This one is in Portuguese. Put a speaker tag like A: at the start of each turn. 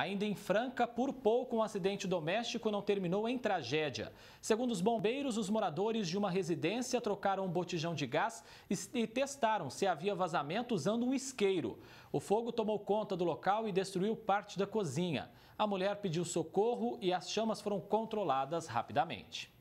A: Ainda em Franca, por pouco um acidente doméstico não terminou em tragédia. Segundo os bombeiros, os moradores de uma residência trocaram um botijão de gás e testaram se havia vazamento usando um isqueiro. O fogo tomou conta do local e destruiu parte da cozinha. A mulher pediu socorro e as chamas foram controladas rapidamente.